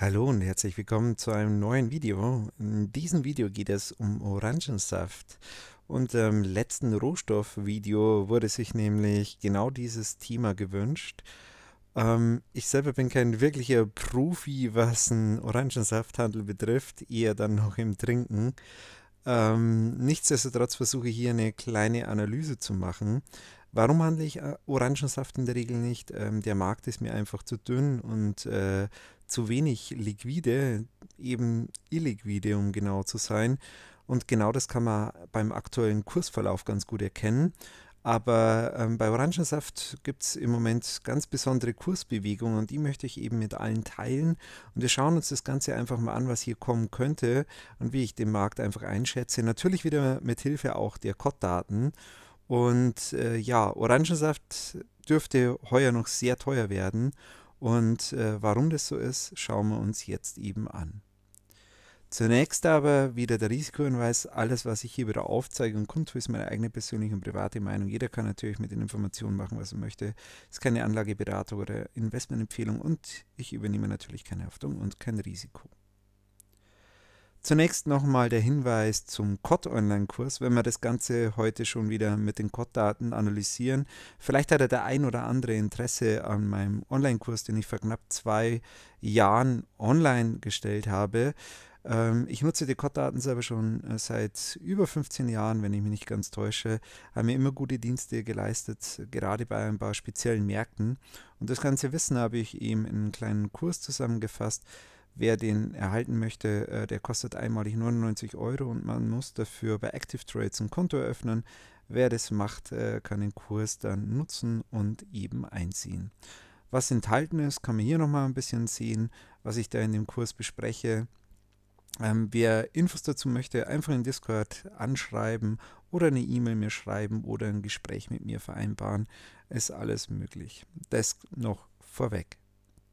Hallo und herzlich willkommen zu einem neuen Video. In diesem Video geht es um Orangensaft. Und im ähm, letzten Rohstoffvideo wurde sich nämlich genau dieses Thema gewünscht. Ähm, ich selber bin kein wirklicher Profi, was einen Orangensafthandel betrifft, eher dann noch im Trinken. Ähm, nichtsdestotrotz versuche ich hier eine kleine Analyse zu machen. Warum handle ich äh, Orangensaft in der Regel nicht? Ähm, der Markt ist mir einfach zu dünn und äh, zu wenig liquide, eben illiquide, um genau zu sein. Und genau das kann man beim aktuellen Kursverlauf ganz gut erkennen. Aber ähm, bei Orangensaft gibt es im Moment ganz besondere Kursbewegungen und die möchte ich eben mit allen teilen. Und wir schauen uns das Ganze einfach mal an, was hier kommen könnte und wie ich den Markt einfach einschätze. Natürlich wieder mit Hilfe auch der COD-Daten. Und äh, ja, Orangensaft dürfte heuer noch sehr teuer werden. Und äh, warum das so ist, schauen wir uns jetzt eben an. Zunächst aber wieder der Risikohinweis, alles was ich hier wieder aufzeige und kundtue, ist meine eigene persönliche und private Meinung. Jeder kann natürlich mit den Informationen machen, was er möchte. Es ist keine Anlageberatung oder Investmentempfehlung und ich übernehme natürlich keine Haftung und kein Risiko. Zunächst nochmal der Hinweis zum COD-Online-Kurs, wenn wir das Ganze heute schon wieder mit den COD-Daten analysieren. Vielleicht hat er der ein oder andere Interesse an meinem Online-Kurs, den ich vor knapp zwei Jahren online gestellt habe. Ähm, ich nutze die COD-Daten selber schon äh, seit über 15 Jahren, wenn ich mich nicht ganz täusche, haben mir immer gute Dienste geleistet, gerade bei ein paar speziellen Märkten. Und das ganze Wissen habe ich ihm in einen kleinen Kurs zusammengefasst, Wer den erhalten möchte, äh, der kostet einmalig 99 Euro und man muss dafür bei Active Trades ein Konto eröffnen. Wer das macht, äh, kann den Kurs dann nutzen und eben einziehen. Was enthalten ist, kann man hier nochmal ein bisschen sehen, was ich da in dem Kurs bespreche. Ähm, wer Infos dazu möchte, einfach in Discord anschreiben oder eine E-Mail mir schreiben oder ein Gespräch mit mir vereinbaren. Ist alles möglich. Das noch vorweg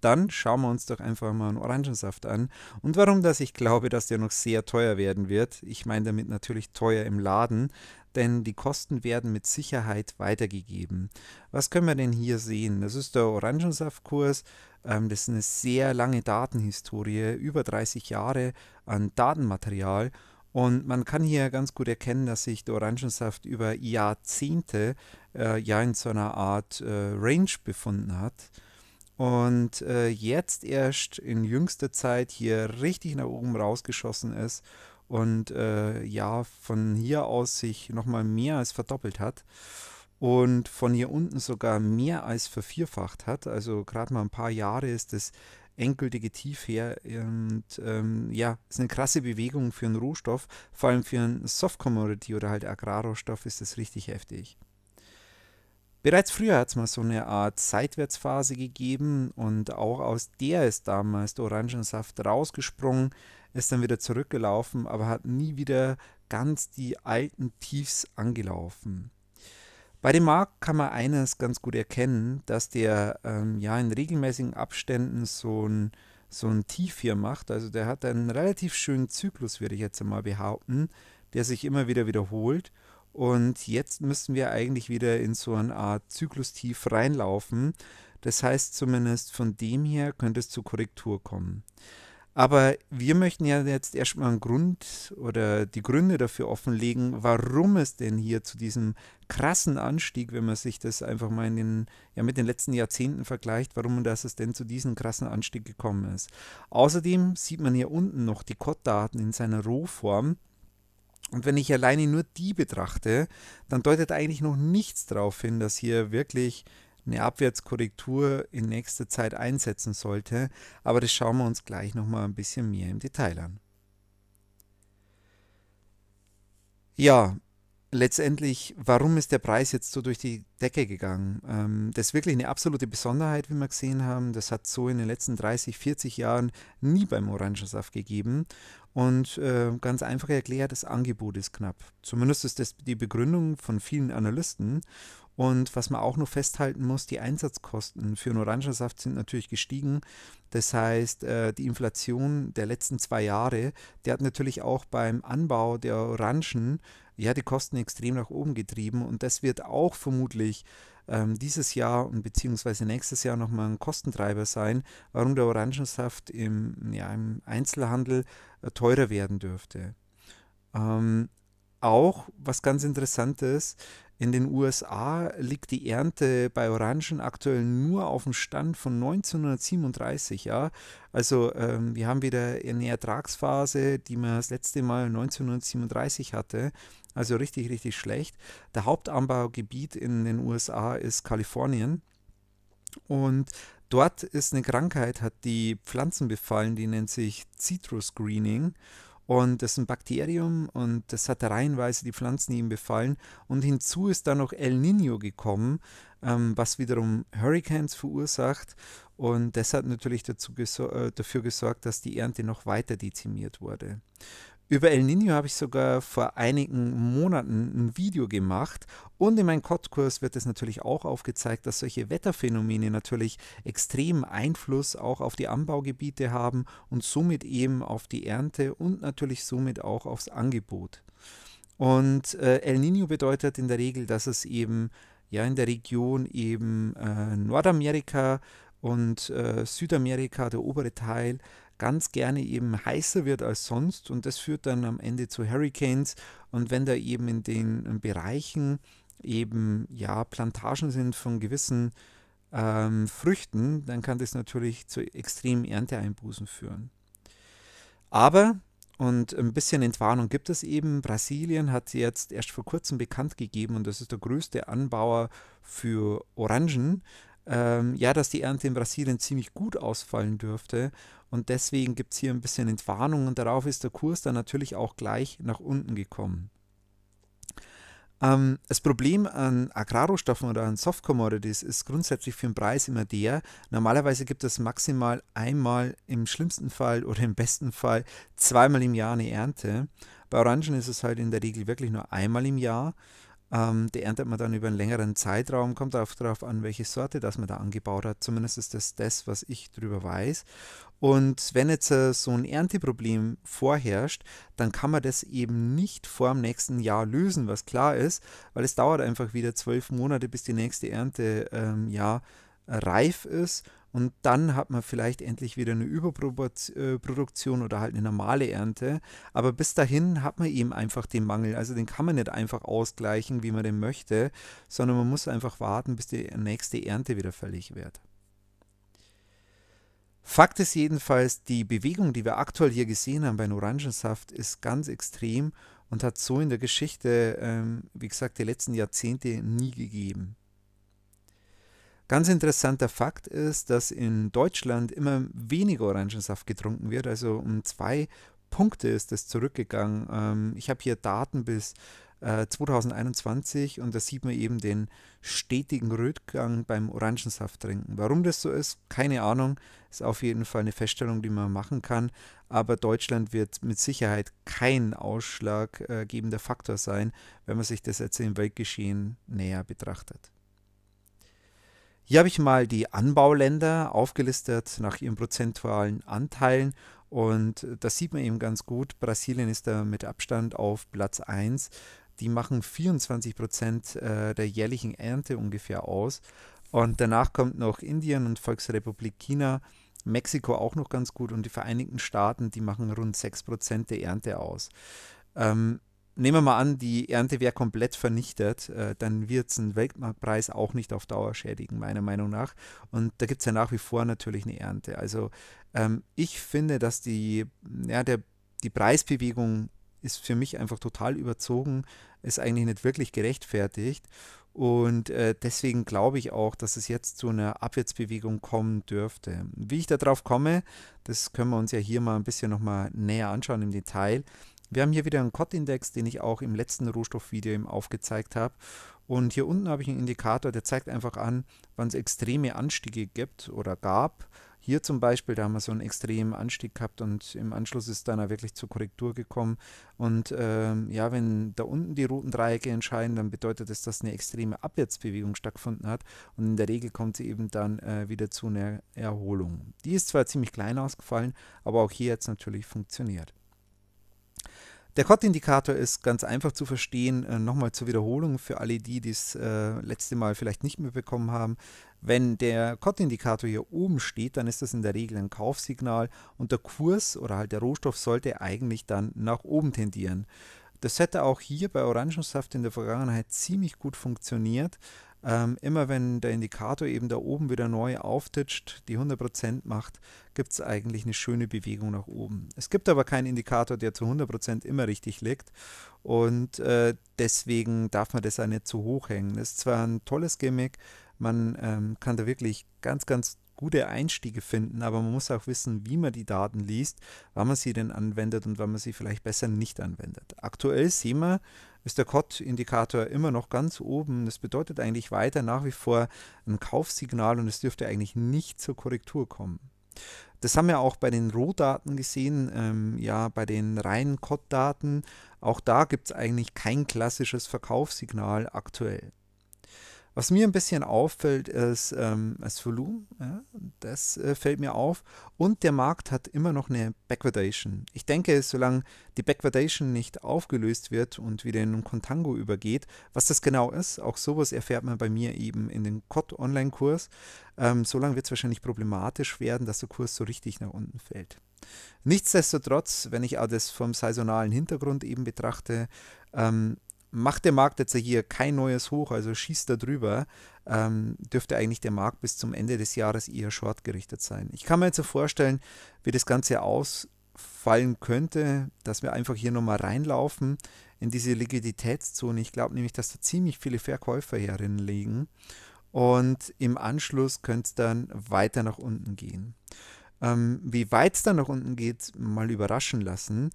dann schauen wir uns doch einfach mal einen Orangensaft an. Und warum das ich glaube, dass der noch sehr teuer werden wird. Ich meine damit natürlich teuer im Laden, denn die Kosten werden mit Sicherheit weitergegeben. Was können wir denn hier sehen? Das ist der Orangensaftkurs. Ähm, das ist eine sehr lange Datenhistorie, über 30 Jahre an Datenmaterial. Und man kann hier ganz gut erkennen, dass sich der Orangensaft über Jahrzehnte äh, ja in so einer Art äh, Range befunden hat und äh, jetzt erst in jüngster Zeit hier richtig nach oben rausgeschossen ist und äh, ja, von hier aus sich nochmal mehr als verdoppelt hat und von hier unten sogar mehr als vervierfacht hat. Also gerade mal ein paar Jahre ist das endgültige Tief her. Und ähm, ja, ist eine krasse Bewegung für einen Rohstoff, vor allem für einen Soft Commodity oder halt Agrarrohstoff ist das richtig heftig. Bereits früher hat es mal so eine Art Seitwärtsphase gegeben und auch aus der ist damals der Orangensaft rausgesprungen, ist dann wieder zurückgelaufen, aber hat nie wieder ganz die alten Tiefs angelaufen. Bei dem Markt kann man eines ganz gut erkennen, dass der ähm, ja in regelmäßigen Abständen so ein, so ein Tief hier macht. Also der hat einen relativ schönen Zyklus, würde ich jetzt einmal behaupten, der sich immer wieder wiederholt und jetzt müssen wir eigentlich wieder in so eine Art Zyklustief reinlaufen. Das heißt, zumindest von dem her könnte es zur Korrektur kommen. Aber wir möchten ja jetzt erstmal einen Grund oder die Gründe dafür offenlegen, warum es denn hier zu diesem krassen Anstieg, wenn man sich das einfach mal in den, ja, mit den letzten Jahrzehnten vergleicht, warum das es denn zu diesem krassen Anstieg gekommen ist. Außerdem sieht man hier unten noch die COD-Daten in seiner Rohform. Und wenn ich alleine nur die betrachte, dann deutet eigentlich noch nichts darauf hin, dass hier wirklich eine Abwärtskorrektur in nächster Zeit einsetzen sollte. Aber das schauen wir uns gleich nochmal ein bisschen mehr im Detail an. Ja, letztendlich, warum ist der Preis jetzt so durch die Decke gegangen? Ähm, das ist wirklich eine absolute Besonderheit, wie wir gesehen haben. Das hat so in den letzten 30, 40 Jahren nie beim Orangensaft gegeben. Und äh, ganz einfach erklärt, das Angebot ist knapp. Zumindest ist das die Begründung von vielen Analysten. Und was man auch noch festhalten muss, die Einsatzkosten für einen Orangensaft sind natürlich gestiegen. Das heißt, äh, die Inflation der letzten zwei Jahre, der hat natürlich auch beim Anbau der Orangen ja, die Kosten extrem nach oben getrieben und das wird auch vermutlich ähm, dieses Jahr und beziehungsweise nächstes Jahr nochmal ein Kostentreiber sein, warum der Orangensaft im, ja, im Einzelhandel äh, teurer werden dürfte. Ähm, auch, was ganz Interessantes. in den USA liegt die Ernte bei Orangen aktuell nur auf dem Stand von 1937. Ja? Also ähm, wir haben wieder eine Ertragsphase, die man das letzte Mal 1937 hatte. Also richtig, richtig schlecht. Der Hauptanbaugebiet in den USA ist Kalifornien. Und dort ist eine Krankheit, hat die Pflanzen befallen, die nennt sich Citrus Greening. Und das ist ein Bakterium und das hat reihenweise die Pflanzen, die ihm befallen. Und hinzu ist dann noch El Nino gekommen, ähm, was wiederum Hurricanes verursacht. Und das hat natürlich dazu gesor äh, dafür gesorgt, dass die Ernte noch weiter dezimiert wurde. Über El Nino habe ich sogar vor einigen Monaten ein Video gemacht und in meinem Kottkurs wird es natürlich auch aufgezeigt, dass solche Wetterphänomene natürlich extremen Einfluss auch auf die Anbaugebiete haben und somit eben auf die Ernte und natürlich somit auch aufs Angebot. Und äh, El Nino bedeutet in der Regel, dass es eben ja in der Region eben äh, Nordamerika und äh, Südamerika, der obere Teil, ganz gerne eben heißer wird als sonst und das führt dann am Ende zu Hurricanes und wenn da eben in den Bereichen eben ja Plantagen sind von gewissen ähm, Früchten, dann kann das natürlich zu extremen Ernteeinbußen führen. Aber und ein bisschen Entwarnung gibt es eben. Brasilien hat jetzt erst vor kurzem bekannt gegeben und das ist der größte Anbauer für Orangen ähm, ja, dass die Ernte in Brasilien ziemlich gut ausfallen dürfte. Und deswegen gibt es hier ein bisschen Entwarnung und darauf ist der Kurs dann natürlich auch gleich nach unten gekommen. Ähm, das Problem an Agrarrohstoffen oder an Soft Commodities ist grundsätzlich für den Preis immer der, normalerweise gibt es maximal einmal im schlimmsten Fall oder im besten Fall zweimal im Jahr eine Ernte. Bei Orangen ist es halt in der Regel wirklich nur einmal im Jahr. Ähm, die erntet man dann über einen längeren Zeitraum, kommt auch darauf an, welche Sorte das man da angebaut hat. Zumindest ist das das, was ich darüber weiß. Und wenn jetzt äh, so ein Ernteproblem vorherrscht, dann kann man das eben nicht vor dem nächsten Jahr lösen, was klar ist, weil es dauert einfach wieder zwölf Monate, bis die nächste Ernte ähm, ja reif ist und dann hat man vielleicht endlich wieder eine Überproduktion äh, oder halt eine normale Ernte. Aber bis dahin hat man eben einfach den Mangel. Also den kann man nicht einfach ausgleichen, wie man den möchte, sondern man muss einfach warten, bis die nächste Ernte wieder fällig wird. Fakt ist jedenfalls, die Bewegung, die wir aktuell hier gesehen haben bei Orangensaft, ist ganz extrem und hat so in der Geschichte, ähm, wie gesagt, die letzten Jahrzehnte nie gegeben. Ganz interessanter Fakt ist, dass in Deutschland immer weniger Orangensaft getrunken wird. Also um zwei Punkte ist das zurückgegangen. Ähm, ich habe hier Daten bis äh, 2021 und da sieht man eben den stetigen Rückgang beim Orangensaft trinken. Warum das so ist, keine Ahnung. Ist auf jeden Fall eine Feststellung, die man machen kann. Aber Deutschland wird mit Sicherheit kein ausschlaggebender Faktor sein, wenn man sich das jetzt im Weltgeschehen näher betrachtet. Hier habe ich mal die Anbauländer aufgelistet nach ihren prozentualen Anteilen und das sieht man eben ganz gut. Brasilien ist da mit Abstand auf Platz 1. Die machen 24 Prozent äh, der jährlichen Ernte ungefähr aus. Und danach kommt noch Indien und Volksrepublik China, Mexiko auch noch ganz gut und die Vereinigten Staaten, die machen rund 6% der Ernte aus. Ähm, nehmen wir mal an, die Ernte wäre komplett vernichtet, äh, dann wird es einen Weltmarktpreis auch nicht auf Dauer schädigen, meiner Meinung nach. Und da gibt es ja nach wie vor natürlich eine Ernte. Also ähm, ich finde, dass die, ja, der, die Preisbewegung ist für mich einfach total überzogen, ist eigentlich nicht wirklich gerechtfertigt. Und äh, deswegen glaube ich auch, dass es jetzt zu einer Abwärtsbewegung kommen dürfte. Wie ich darauf komme, das können wir uns ja hier mal ein bisschen nochmal näher anschauen im Detail. Wir haben hier wieder einen COT-Index, den ich auch im letzten Rohstoffvideo eben aufgezeigt habe. Und hier unten habe ich einen Indikator, der zeigt einfach an, wann es extreme Anstiege gibt oder gab. Hier zum Beispiel, da haben wir so einen extremen Anstieg gehabt und im Anschluss ist dann auch wirklich zur Korrektur gekommen. Und ähm, ja, wenn da unten die roten Dreiecke entscheiden, dann bedeutet das, dass eine extreme Abwärtsbewegung stattgefunden hat. Und in der Regel kommt sie eben dann äh, wieder zu einer Erholung. Die ist zwar ziemlich klein ausgefallen, aber auch hier hat es natürlich funktioniert. Der COT-Indikator ist ganz einfach zu verstehen. Äh, Nochmal zur Wiederholung für alle die, die es äh, letzte Mal vielleicht nicht mehr bekommen haben. Wenn der COT-Indikator hier oben steht, dann ist das in der Regel ein Kaufsignal und der Kurs oder halt der Rohstoff sollte eigentlich dann nach oben tendieren. Das hätte auch hier bei Orangensaft in der Vergangenheit ziemlich gut funktioniert. Ähm, immer wenn der Indikator eben da oben wieder neu auftitscht, die 100% macht, gibt es eigentlich eine schöne Bewegung nach oben. Es gibt aber keinen Indikator, der zu 100% immer richtig liegt und äh, deswegen darf man das auch nicht zu hoch hängen. Das ist zwar ein tolles Gimmick, man ähm, kann da wirklich ganz, ganz gute Einstiege finden, aber man muss auch wissen, wie man die Daten liest, wann man sie denn anwendet und wann man sie vielleicht besser nicht anwendet. Aktuell sehen wir, ist der COT-Indikator immer noch ganz oben. Das bedeutet eigentlich weiter nach wie vor ein Kaufsignal und es dürfte eigentlich nicht zur Korrektur kommen. Das haben wir auch bei den Rohdaten gesehen, ähm, ja, bei den reinen COD-Daten. Auch da gibt es eigentlich kein klassisches Verkaufssignal aktuell. Was mir ein bisschen auffällt, ist ähm, das Volumen. Ja, das äh, fällt mir auf. Und der Markt hat immer noch eine Backwardation. Ich denke, solange die Backwardation nicht aufgelöst wird und wieder in einen Contango übergeht, was das genau ist, auch sowas erfährt man bei mir eben in den COD-Online-Kurs. Ähm, solange wird es wahrscheinlich problematisch werden, dass der Kurs so richtig nach unten fällt. Nichtsdestotrotz, wenn ich das vom saisonalen Hintergrund eben betrachte, ähm, macht der Markt jetzt hier kein neues Hoch, also schießt da drüber, ähm, dürfte eigentlich der Markt bis zum Ende des Jahres eher short gerichtet sein. Ich kann mir jetzt so vorstellen, wie das Ganze ausfallen könnte, dass wir einfach hier nochmal reinlaufen in diese Liquiditätszone. Ich glaube nämlich, dass da ziemlich viele Verkäufer liegen und im Anschluss könnte es dann weiter nach unten gehen. Ähm, wie weit es dann nach unten geht, mal überraschen lassen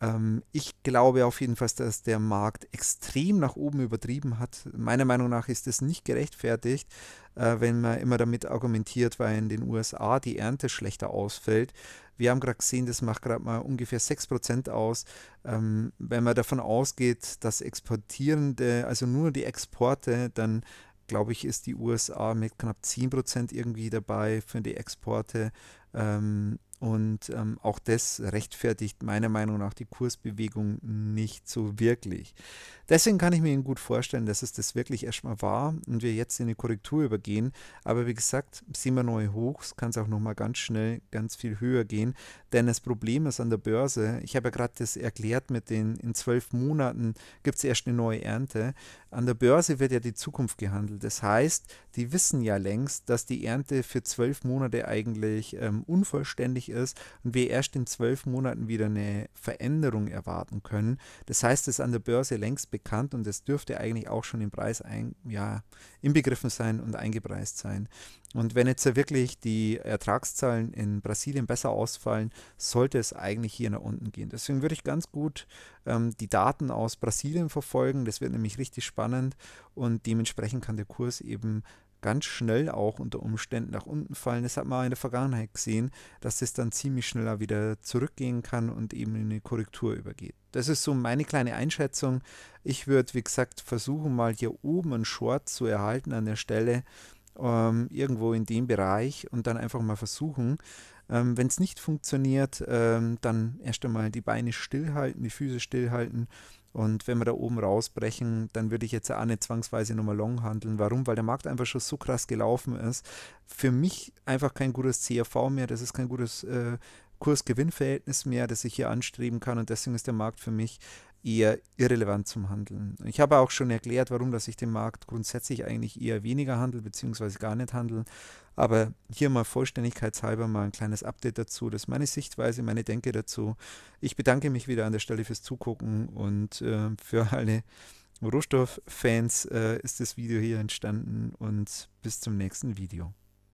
ähm, ich glaube auf jeden Fall, dass der Markt extrem nach oben übertrieben hat. Meiner Meinung nach ist es nicht gerechtfertigt, äh, wenn man immer damit argumentiert, weil in den USA die Ernte schlechter ausfällt. Wir haben gerade gesehen, das macht gerade mal ungefähr 6% aus. Ähm, wenn man davon ausgeht, dass exportierende, also nur die Exporte, dann glaube ich, ist die USA mit knapp 10% irgendwie dabei für die Exporte. Ähm, und ähm, auch das rechtfertigt meiner Meinung nach die Kursbewegung nicht so wirklich. Deswegen kann ich mir gut vorstellen, dass es das wirklich erstmal war und wir jetzt in eine Korrektur übergehen. Aber wie gesagt, sehen wir neue Hochs, kann es auch nochmal ganz schnell ganz viel höher gehen. Denn das Problem ist an der Börse, ich habe ja gerade das erklärt mit den, in zwölf Monaten gibt es erst eine neue Ernte. An der Börse wird ja die Zukunft gehandelt. Das heißt, die wissen ja längst, dass die Ernte für zwölf Monate eigentlich ähm, unvollständig möglich ist und wir erst in zwölf Monaten wieder eine Veränderung erwarten können. Das heißt, es ist an der Börse längst bekannt und es dürfte eigentlich auch schon im Preis ein, ja, inbegriffen sein und eingepreist sein. Und wenn jetzt wirklich die Ertragszahlen in Brasilien besser ausfallen, sollte es eigentlich hier nach unten gehen. Deswegen würde ich ganz gut ähm, die Daten aus Brasilien verfolgen. Das wird nämlich richtig spannend und dementsprechend kann der Kurs eben ganz schnell auch unter Umständen nach unten fallen. Das hat man in der Vergangenheit gesehen, dass das dann ziemlich schneller wieder zurückgehen kann und eben in eine Korrektur übergeht. Das ist so meine kleine Einschätzung. Ich würde, wie gesagt, versuchen, mal hier oben einen Short zu erhalten an der Stelle, ähm, irgendwo in dem Bereich und dann einfach mal versuchen. Ähm, Wenn es nicht funktioniert, ähm, dann erst einmal die Beine stillhalten, die Füße stillhalten und wenn wir da oben rausbrechen, dann würde ich jetzt auch nicht zwangsweise nochmal long handeln. Warum? Weil der Markt einfach schon so krass gelaufen ist. Für mich einfach kein gutes CRV mehr, das ist kein gutes äh, Kurs-Gewinn-Verhältnis mehr, das ich hier anstreben kann und deswegen ist der Markt für mich eher irrelevant zum Handeln. Ich habe auch schon erklärt, warum dass ich den Markt grundsätzlich eigentlich eher weniger handle bzw. gar nicht handle. Aber hier mal vollständigkeitshalber mal ein kleines Update dazu. Das ist meine Sichtweise, meine Denke dazu. Ich bedanke mich wieder an der Stelle fürs Zugucken und äh, für alle Rohstofffans äh, ist das Video hier entstanden und bis zum nächsten Video.